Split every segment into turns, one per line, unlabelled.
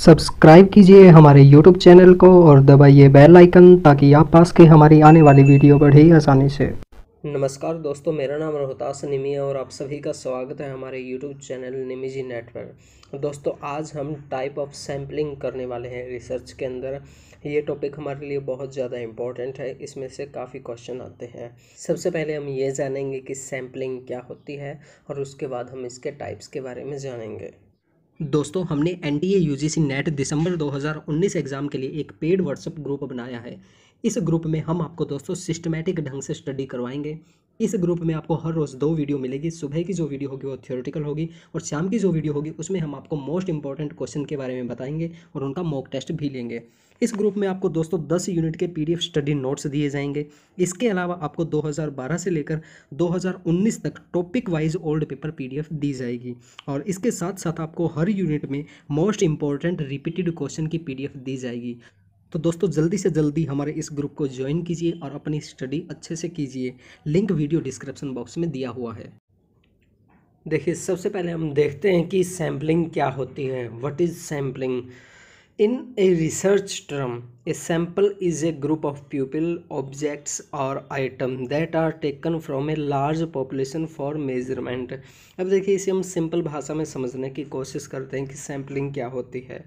subscribe कीजिए हमारे YouTube channel को और दबाइए बेल आइकन ताकि आप पास के हमारी आने वाली वीडियो बढ़े आसानी से नमस्कार दोस्तों मेरा नाम रोहतास निमी है और आप सभी का स्वागत है हमारे यूट्यूब चैनल निमी जी नेट पर दोस्तों आज हम टाइप ऑफ सैम्पलिंग करने वाले हैं रिसर्च के अंदर ये टॉपिक हमारे लिए बहुत ज़्यादा इम्पॉर्टेंट है इसमें से काफ़ी क्वेश्चन आते हैं सबसे पहले हम ये जानेंगे कि सैम्पलिंग क्या होती है और उसके बाद हम इसके टाइप्स के बारे में जानेंगे दोस्तों हमने N T A U G C net दिसंबर 2019 एग्ज़ाम के लिए एक पेड व्हाट्सअप ग्रुप बनाया है इस ग्रुप में हम आपको दोस्तों सिस्टमेटिक ढंग से स्टडी करवाएंगे इस ग्रुप में आपको हर रोज़ दो वीडियो मिलेगी सुबह की जो वीडियो होगी वो थियोरटिकल होगी और शाम की जो वीडियो होगी उसमें हम आपको मोस्ट इंपॉर्टेंट क्वेश्चन के बारे में बताएंगे और उनका मॉक टेस्ट भी लेंगे इस ग्रुप में आपको दोस्तों दस यूनिट के पी स्टडी नोट्स दिए जाएंगे इसके अलावा आपको दो से लेकर दो तक टॉपिक वाइज ओल्ड पेपर पी दी जाएगी और इसके साथ साथ आपको हर यूनिट में मोस्ट इंपॉर्टेंट रिपीटेड क्वेश्चन की पी दी जाएगी तो दोस्तों जल्दी से जल्दी हमारे इस ग्रुप को ज्वाइन कीजिए और अपनी स्टडी अच्छे से कीजिए लिंक वीडियो डिस्क्रिप्शन बॉक्स में दिया हुआ है देखिए सबसे पहले हम देखते हैं कि सैम्पलिंग क्या होती है what is sampling in a research term a sample is a group of people objects और item that are taken from a large population for measurement अब देखिए इसे हम सिंपल भाषा में समझने की कोशिश करते हैं कि सैम्पलिंग क्या होती है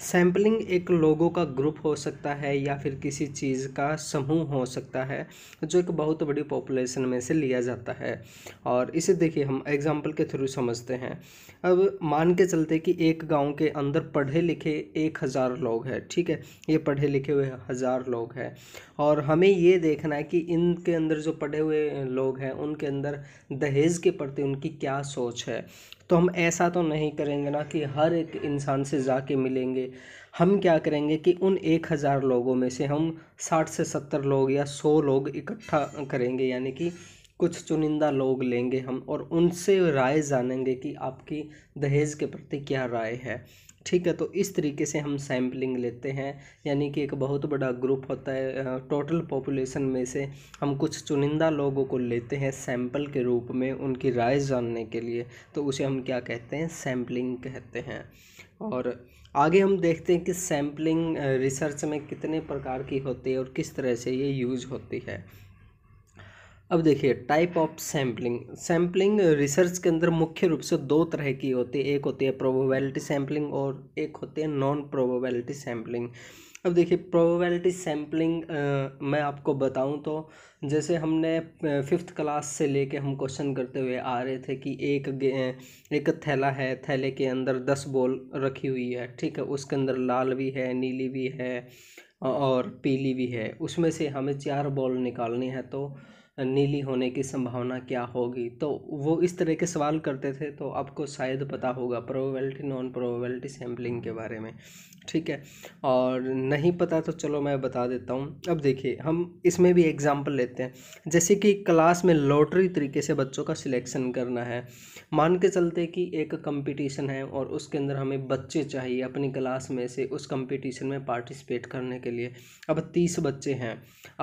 सैम्पलिंग एक लोगों का ग्रुप हो सकता है या फिर किसी चीज़ का समूह हो सकता है जो एक बहुत बड़ी पॉपुलेशन में से लिया जाता है और इसे देखिए हम एग्जाम्पल के थ्रू समझते हैं अब मान के चलते कि एक गांव के अंदर पढ़े लिखे एक हज़ार लोग हैं ठीक है ये पढ़े लिखे हुए हज़ार लोग हैं और हमें ये देखना है कि इनके अंदर जो पढ़े हुए लोग हैं उनके अंदर दहेज के प्रति उनकी क्या सोच है तो हम ऐसा तो नहीं करेंगे ना कि हर एक इंसान से जाके मिलेंगे हम क्या करेंगे कि उन एक हज़ार लोगों में से हम साठ से सत्तर लोग या सौ लोग इकट्ठा करेंगे यानी कि कुछ चुनिंदा लोग लेंगे हम और उनसे राय जानेंगे कि आपकी दहेज के प्रति क्या राय है ठीक है तो इस तरीके से हम सैम्पलिंग लेते हैं यानी कि एक बहुत बड़ा ग्रुप होता है टोटल पॉपुलेशन में से हम कुछ चुनिंदा लोगों को लेते हैं सैम्पल के रूप में उनकी राय जानने के लिए तो उसे हम क्या कहते हैं सैम्पलिंग कहते हैं और आगे हम देखते हैं कि सैम्पलिंग रिसर्च में कितने प्रकार की होती है और किस तरह से ये यूज होती है अब देखिए type of sampling sampling research के अंदर मुख्य रूप से दो तरह की होती है एक होती है प्रोबेबिलिटी सैम्पलिंग और एक होती है नॉन प्रोबेबिलिटी सैम्पलिंग अब देखिए प्रोबेबिलिटी सैम्पलिंग मैं आपको बताऊं तो जैसे हमने फिफ्थ क्लास से लेके हम क्वेश्चन करते हुए आ रहे थे कि एक एक थैला है थैले के अंदर दस बॉल रखी हुई है ठीक है उसके अंदर लाल भी है नीली भी है और पीली भी है उसमें से हमें चार बॉल निकालनी है तो नीली होने की संभावना क्या होगी तो वो इस तरह के सवाल करते थे तो आपको शायद पता होगा प्रोबेबिलिटी नॉन प्रोबेबिलिटी सैम्पलिंग के बारे में ठीक है और नहीं पता तो चलो मैं बता देता हूँ अब देखिए हम इसमें भी एग्ज़ाम्पल लेते हैं जैसे कि क्लास में लॉटरी तरीके से बच्चों का सिलेक्शन करना है मान के चलते कि एक कंपटीशन है और उसके अंदर हमें बच्चे चाहिए अपनी क्लास में से उस कंपटीशन में पार्टिसिपेट करने के लिए अब तीस बच्चे हैं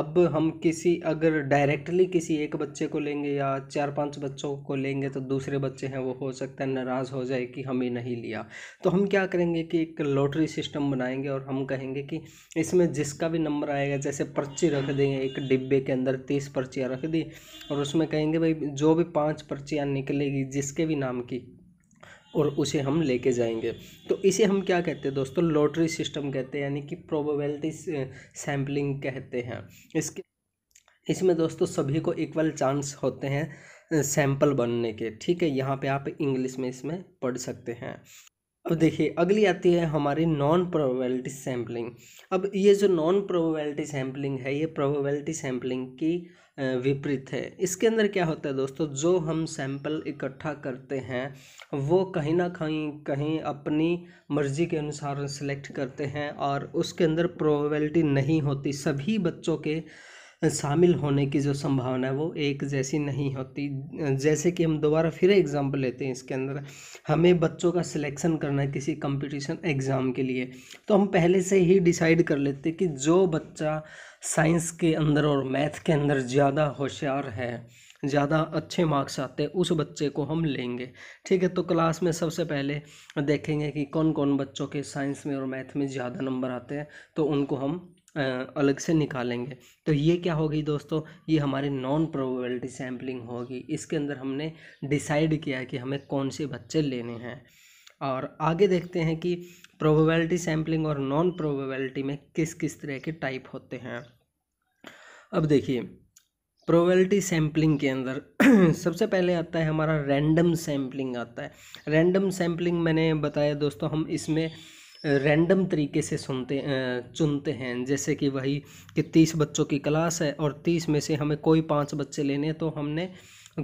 अब हम किसी अगर डायरेक्टली किसी एक बच्चे को लेंगे या चार पाँच बच्चों को लेंगे तो दूसरे बच्चे हैं वो हो सकता है नाराज़ हो जाए कि हमें नहीं लिया तो हम क्या करेंगे कि एक लॉटरी सिस्टम बनाएंगे और हम कहेंगे कि इसमें जिसका भी नंबर आएगा जैसे पर्ची रख देंगे एक डिब्बे के अंदर तीस पर्चियाँ रख दी और उसमें कहेंगे भाई जो भी पाँच पर्चियाँ निकलेगी जिसके भी नाम की और उसे हम लेके जाएंगे तो इसे हम क्या कहते हैं दोस्तों लॉटरी सिस्टम कहते हैं यानी कि प्रोबेबिलिटी सैम्पलिंग कहते हैं इसके इसमें दोस्तों सभी को इक्वल चांस होते हैं सैंपल बनने के ठीक है यहाँ पे आप इंग्लिश में इसमें पढ़ सकते हैं अब तो देखिए अगली आती है हमारी नॉन प्रोबेबिलिटी सैम्पलिंग अब ये जो नॉन प्रोबेबिलिटी सैम्पलिंग है ये प्रोबेबिलिटी सैम्पलिंग की विपरीत है इसके अंदर क्या होता है दोस्तों जो हम सैंपल इकट्ठा करते हैं वो कहीं ना कहीं कहीं अपनी मर्ज़ी के अनुसार सेलेक्ट करते हैं और उसके अंदर प्रोबेबिलिटी नहीं होती सभी बच्चों के शामिल होने की जो संभावना है वो एक जैसी नहीं होती जैसे कि हम दोबारा फिर एग्ज़ाम्पल लेते हैं इसके अंदर हमें बच्चों का सिलेक्शन करना है किसी कंपटीशन एग्ज़ाम के लिए तो हम पहले से ही डिसाइड कर लेते कि जो बच्चा साइंस के अंदर और मैथ के अंदर ज़्यादा होशियार है ज़्यादा अच्छे मार्क्स आते हैं उस बच्चे को हम लेंगे ठीक है तो क्लास में सबसे पहले देखेंगे कि कौन कौन बच्चों के साइंस में और मैथ में ज़्यादा नंबर आते हैं तो उनको हम अलग से निकालेंगे तो ये क्या होगी दोस्तों ये हमारी नॉन प्रोबेबिलिटी सैम्पलिंग होगी इसके अंदर हमने डिसाइड किया कि हमें कौन से बच्चे लेने हैं और आगे देखते हैं कि प्रोबेबिलिटी सैम्पलिंग और नॉन प्रोबेबिलिटी में किस किस तरह के टाइप होते हैं अब देखिए प्रोबेबिलिटी सैम्पलिंग के अंदर सबसे पहले आता है हमारा रैंडम सैम्पलिंग आता है रैंडम सैम्पलिंग मैंने बताया दोस्तों हम इसमें रैंडम तरीके से सुनते चुनते हैं जैसे कि वही कि तीस बच्चों की क्लास है और तीस में से हमें कोई पाँच बच्चे लेने तो हमने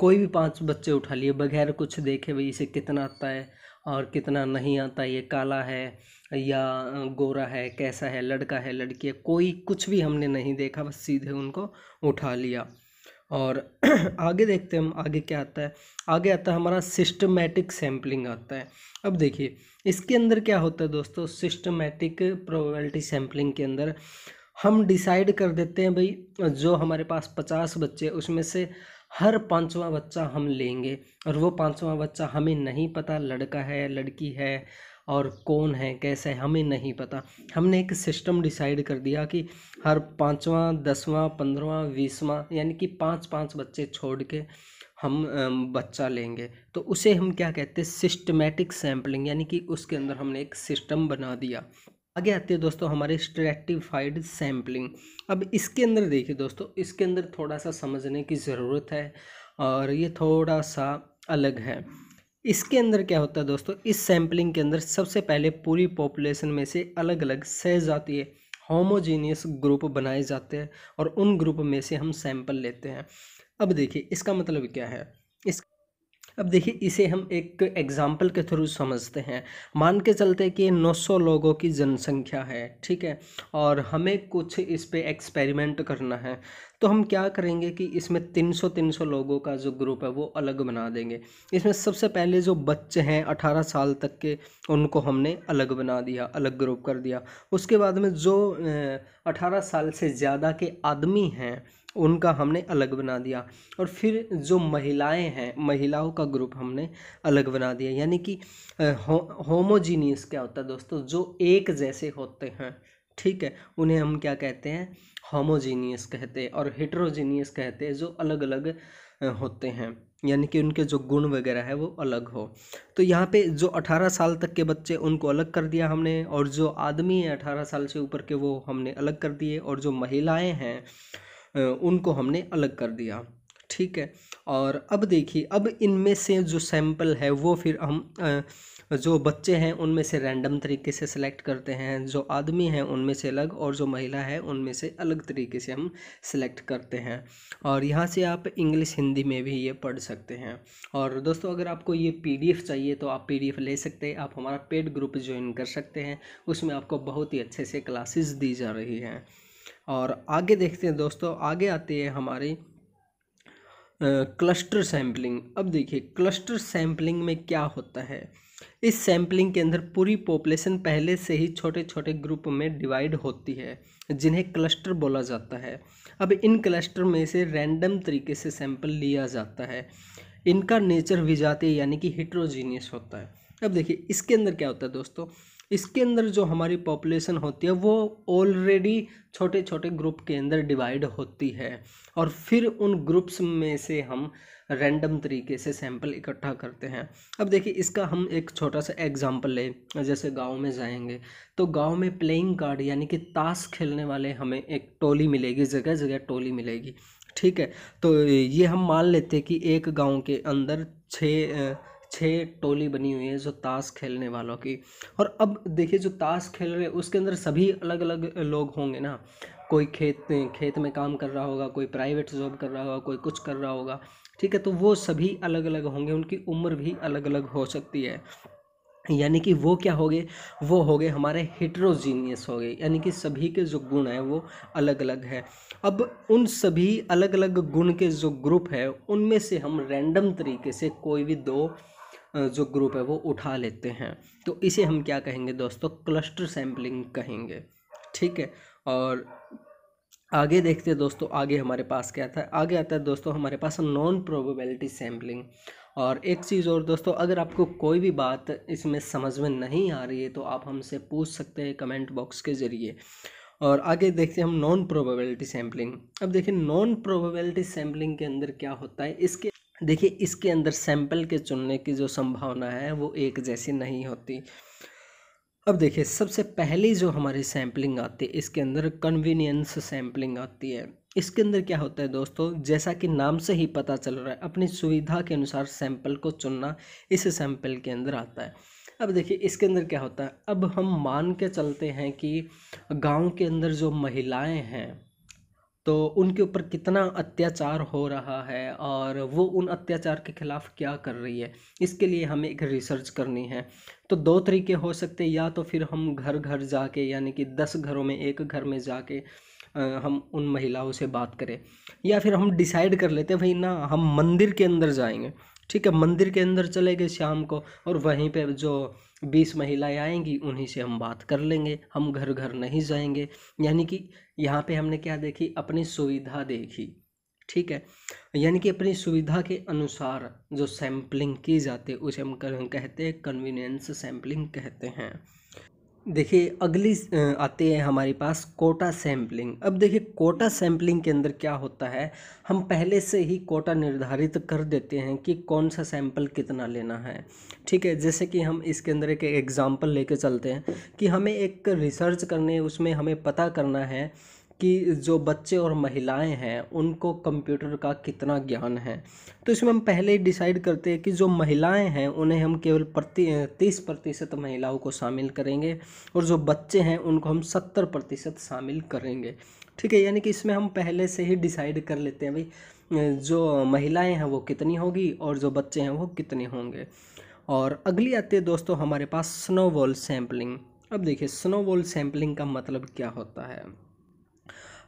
कोई भी पांच बच्चे उठा लिए बगैर कुछ देखे भाई इसे कितना आता है और कितना नहीं आता ये काला है या गोरा है कैसा है लड़का है लड़की है कोई कुछ भी हमने नहीं देखा बस सीधे उनको उठा लिया और आगे देखते हैं हम आगे क्या आता है आगे आता है हमारा सिस्टमैटिक सैम्पलिंग आता है अब देखिए इसके अंदर क्या होता है दोस्तों सिस्टमैटिक प्रोबेबिलिटी सैम्पलिंग के अंदर हम डिसाइड कर देते हैं भाई जो हमारे पास पचास बच्चे उसमें से हर पाँचवा बच्चा हम लेंगे और वो पाँचवा बच्चा हमें नहीं पता लड़का है लड़की है और कौन है कैसे है हमें नहीं पता हमने एक सिस्टम डिसाइड कर दिया कि हर पाँचवा दसवां पंद्रवा बीसवा यानी कि पाँच पाँच बच्चे छोड़ के हम बच्चा लेंगे तो उसे हम क्या कहते हैं सिस्टमेटिक सैम्पलिंग यानी कि उसके अंदर हमने एक सिस्टम बना दिया आगे आते हैं दोस्तों हमारे स्ट्रेटिफाइड सैम्पलिंग अब इसके अंदर देखिए दोस्तों इसके अंदर थोड़ा सा समझने की ज़रूरत है और ये थोड़ा सा अलग है इसके अंदर क्या होता है दोस्तों इस सैम्पलिंग के अंदर सबसे पहले पूरी पॉपुलेशन में से अलग अलग सह जाती है होमोजीनियस ग्रुप बनाए जाते हैं और उन ग्रुप में से हम सैंपल लेते हैं अब देखिए इसका मतलब क्या है इस अब देखिए इसे हम एक एग्ज़ाम्पल के थ्रू समझते हैं मान के चलते कि 900 लोगों की जनसंख्या है ठीक है और हमें कुछ इस पर एक्सपेरिमेंट करना है तो हम क्या करेंगे कि इसमें 300 300 लोगों का जो ग्रुप है वो अलग बना देंगे इसमें सबसे पहले जो बच्चे हैं 18 साल तक के उनको हमने अलग बना दिया अलग ग्रुप कर दिया उसके बाद में जो 18 साल से ज़्यादा के आदमी हैं उनका हमने अलग बना दिया और फिर जो महिलाएं हैं महिलाओं का ग्रुप हमने अलग बना दिया यानी कि हो, होमोजीनियस क्या होता है दोस्तों जो एक जैसे होते हैं ठीक है उन्हें हम क्या कहते हैं होमोजीनियस कहते हैं और हेट्रोजीनियस कहते हैं जो अलग अलग होते हैं यानी कि उनके जो गुण वगैरह है वो अलग हो तो यहाँ पे जो 18 साल तक के बच्चे उनको अलग कर दिया हमने और जो आदमी है 18 साल से ऊपर के वो हमने अलग कर दिए और जो महिलाएं हैं उनको हमने अलग कर दिया ठीक है और अब देखिए अब इनमें से जो सैंपल है वो फिर हम जो बच्चे हैं उनमें से रैंडम तरीके से सिलेक्ट करते हैं जो आदमी हैं उनमें से अलग और जो महिला है उनमें से अलग तरीके से हम सिलेक्ट करते हैं और यहाँ से आप इंग्लिश हिंदी में भी ये पढ़ सकते हैं और दोस्तों अगर आपको ये पी चाहिए तो आप पी ले सकते हैं आप हमारा पेड ग्रुप ज्वाइन कर सकते हैं उसमें आपको बहुत ही अच्छे से क्लासेस दी जा रही हैं और आगे देखते हैं दोस्तों आगे आती है हमारी क्लस्टर सैम्पलिंग अब देखिए क्लस्टर सैम्पलिंग में क्या होता है इस सैम्पलिंग के अंदर पूरी पॉपुलेशन पहले से ही छोटे छोटे ग्रुप में डिवाइड होती है जिन्हें क्लस्टर बोला जाता है अब इन क्लस्टर में से रैंडम तरीके से सैंपल लिया जाता है इनका नेचर जाते यानी कि हिट्रोजीनियस होता है अब देखिए इसके अंदर क्या होता है दोस्तों इसके अंदर जो हमारी पॉपुलेशन होती है वो ऑलरेडी छोटे छोटे ग्रुप के अंदर डिवाइड होती है और फिर उन ग्रुप्स में से हम रैंडम तरीके से सैंपल इकट्ठा करते हैं अब देखिए इसका हम एक छोटा सा एग्जाम्पल लें जैसे गाँव में जाएंगे तो गाँव में प्लेइंग कार्ड यानी कि ताश खेलने वाले हमें एक टोली मिलेगी जगह जगह टोली मिलेगी ठीक है तो ये हम मान लेते हैं कि एक गाँव के अंदर छः छः टोली बनी हुई है जो ताश खेलने वालों की और अब देखिए जो ताश खेल रहे हैं उसके अंदर सभी अलग अलग लोग होंगे ना कोई खेत खेत में काम कर रहा होगा कोई प्राइवेट जॉब कर रहा होगा कोई कुछ कर रहा होगा ठीक है तो वो सभी अलग अलग होंगे उनकी उम्र भी अलग अलग हो सकती है यानी कि वो क्या हो गए वो हो गए हमारे हिटरोजीनियस हो गए यानी कि सभी के जो गुण हैं वो अलग अलग है अब उन सभी अलग अलग गुण के जो ग्रुप है उनमें से हम रैंडम तरीके से कोई भी दो जो ग्रुप है वो उठा लेते हैं तो इसे हम क्या कहेंगे दोस्तों क्लस्टर सैम्पलिंग कहेंगे ठीक है और आगे देखते हैं दोस्तों आगे हमारे पास क्या आता है आगे आता है दोस्तों हमारे पास नॉन प्रोबेबिलिटी सैम्पलिंग और एक चीज़ और दोस्तों अगर आपको कोई भी बात इसमें समझ में नहीं आ रही है तो आप हमसे पूछ सकते हैं कमेंट बॉक्स के ज़रिए और आगे देखते हैं हम नॉन प्रोबेबिलिटी सैम्पलिंग अब देखिए नॉन प्रोबेबिलिटी सैम्पलिंग के अंदर क्या होता है इसके देखिए इसके अंदर सैंपल के चुनने की जो संभावना है वो एक जैसी नहीं होती अब देखिए सबसे पहले जो हमारी सैम्पलिंग आती है इसके अंदर कन्वीनियंस सैम्पलिंग आती है इसके अंदर क्या होता है दोस्तों जैसा कि नाम से ही पता चल रहा है अपनी सुविधा के अनुसार सैंपल को चुनना इस सैंपल के अंदर आता है अब देखिए इसके अंदर क्या होता है अब हम मान के चलते हैं कि गांव के अंदर जो महिलाएं हैं तो उनके ऊपर कितना अत्याचार हो रहा है और वो उन अत्याचार के ख़िलाफ़ क्या कर रही है इसके लिए हमें एक रिसर्च करनी है तो दो तरीके हो सकते हैं या तो फिर हम घर घर जाके यानी कि दस घरों में एक घर में जाके हम उन महिलाओं से बात करें या फिर हम डिसाइड कर लेते भाई ना हम मंदिर के अंदर जाएंगे ठीक है मंदिर के अंदर चले गए शाम को और वहीं पे जो बीस महिलाएं आएंगी उन्हीं से हम बात कर लेंगे हम घर घर नहीं जाएंगे यानी कि यहाँ पे हमने क्या देखी अपनी सुविधा देखी ठीक है यानी कि अपनी सुविधा के अनुसार जो सैम्पलिंग की जाती है उसे हम कहते हैं कन्वीनियंस सैम्पलिंग कहते हैं देखिए अगली आती है हमारे पास कोटा सैम्पलिंग अब देखिए कोटा सैम्पलिंग के अंदर क्या होता है हम पहले से ही कोटा निर्धारित कर देते हैं कि कौन सा सैंपल कितना लेना है ठीक है जैसे कि हम इसके अंदर एक एग्ज़ाम्पल लेके चलते हैं कि हमें एक रिसर्च करने उसमें हमें पता करना है कि जो बच्चे और महिलाएं हैं उनको कंप्यूटर का कितना ज्ञान है तो इसमें हम पहले ही डिसाइड करते हैं कि जो महिलाएं हैं उन्हें हम केवल प्रति तीस प्रतिशत महिलाओं को शामिल करेंगे और जो बच्चे हैं उनको हम सत्तर प्रतिशत शामिल करेंगे ठीक है यानी कि इसमें हम पहले से ही डिसाइड कर लेते हैं भाई जो महिलाएं हैं वो कितनी होगी और जो बच्चे हैं वो कितने होंगे और अगली आती है दोस्तों हमारे पास स्नोबॉल सैम्पलिंग अब देखिए स्नोबॉल सैम्पलिंग का मतलब क्या होता है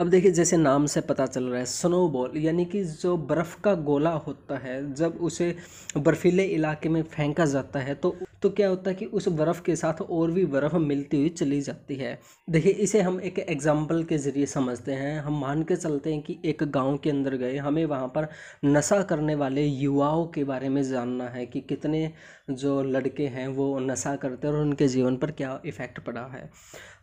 अब देखिए जैसे नाम से पता चल रहा है स्नोबॉल यानी कि जो बर्फ़ का गोला होता है जब उसे बर्फ़ीले इलाके में फेंका जाता है तो तो क्या होता है कि उस बर्फ़ के साथ और भी बर्फ़ मिलती हुई चली जाती है देखिए इसे हम एक एग्ज़ाम्पल के ज़रिए समझते हैं हम मान के चलते हैं कि एक गांव के अंदर गए हमें वहाँ पर नशा करने वाले युवाओं के बारे में जानना है कि कितने जो लड़के हैं वो नशा करते हैं और उनके जीवन पर क्या इफ़ेक्ट पड़ा है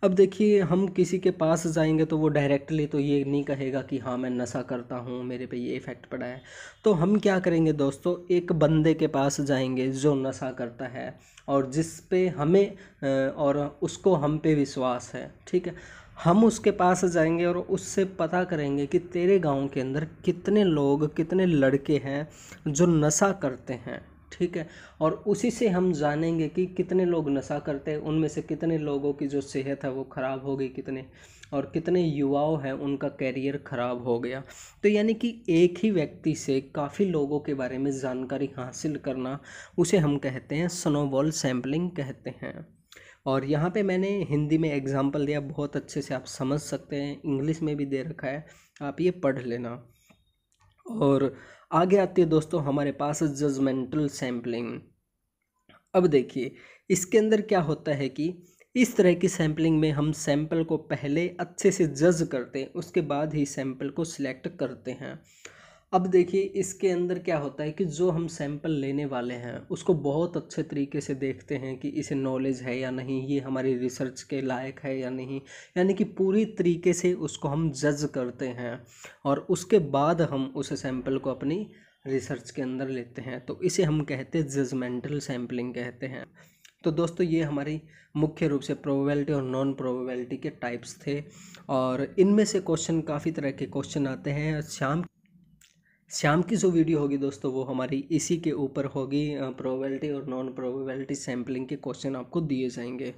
अब देखिए हम किसी के पास जाएंगे तो वो डायरेक्टली तो ये नहीं कहेगा कि हाँ मैं नशा करता हूँ मेरे पे ये इफ़ेक्ट पड़ा है तो हम क्या करेंगे दोस्तों एक बंदे के पास जाएंगे जो नशा करता है और जिस पे हमें और उसको हम पे विश्वास है ठीक है हम उसके पास जाएंगे और उससे पता करेंगे कि तेरे गांव के अंदर कितने लोग कितने लड़के हैं जो नशा करते हैं ठीक है और उसी से हम जानेंगे कि कितने लोग नशा करते हैं उनमें से कितने लोगों की जो सेहत है वो ख़राब होगी कितने और कितने युवाओं हैं उनका कैरियर ख़राब हो गया तो यानी कि एक ही व्यक्ति से काफ़ी लोगों के बारे में जानकारी हासिल करना उसे हम कहते हैं स्नोबॉल सैम्पलिंग कहते हैं और यहाँ पे मैंने हिंदी में एग्ज़ाम्पल दिया बहुत अच्छे से आप समझ सकते हैं इंग्लिश में भी दे रखा है आप ये पढ़ लेना और आगे आती है दोस्तों हमारे पास जजमेंटल सैम्पलिंग अब देखिए इसके अंदर क्या होता है कि इस तरह की सैम्पलिंग में हम सैम्पल को पहले अच्छे से जज करते हैं उसके बाद ही सैम्पल को सिलेक्ट करते हैं अब देखिए इसके अंदर क्या होता है कि जो हम सैंपल लेने वाले हैं उसको बहुत अच्छे तरीके से देखते हैं कि इसे नॉलेज है या नहीं ये हमारी रिसर्च के लायक है या नहीं यानी कि पूरी तरीके से उसको हम जज करते हैं और उसके बाद हम उस सैंपल को अपनी रिसर्च के अंदर लेते हैं तो इसे हम कहते हैं जजमेंटल सैम्पलिंग कहते हैं तो दोस्तों ये हमारी मुख्य रूप से प्रोबेबिलिटी और नॉन प्रोबेबिलिटी के टाइप्स थे और इनमें से क्वेश्चन काफ़ी तरह के क्वेश्चन आते हैं शाम शाम की जो वीडियो होगी दोस्तों वो हमारी इसी के ऊपर होगी प्रोबेबिलिटी और नॉन प्रोबेबिलिटी सैम्पलिंग के क्वेश्चन आपको दिए जाएंगे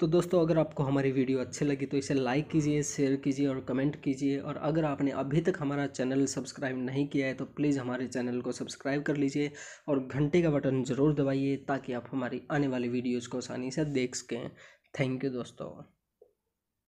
तो दोस्तों अगर आपको हमारी वीडियो अच्छी लगी तो इसे लाइक कीजिए शेयर कीजिए और कमेंट कीजिए और अगर आपने अभी तक हमारा चैनल सब्सक्राइब नहीं किया है तो प्लीज़ हमारे चैनल को सब्सक्राइब कर लीजिए और घंटे का बटन ज़रूर दबाइए ताकि आप हमारी आने वाली वीडियोज़ को आसानी से देख सकें थैंक यू दोस्तों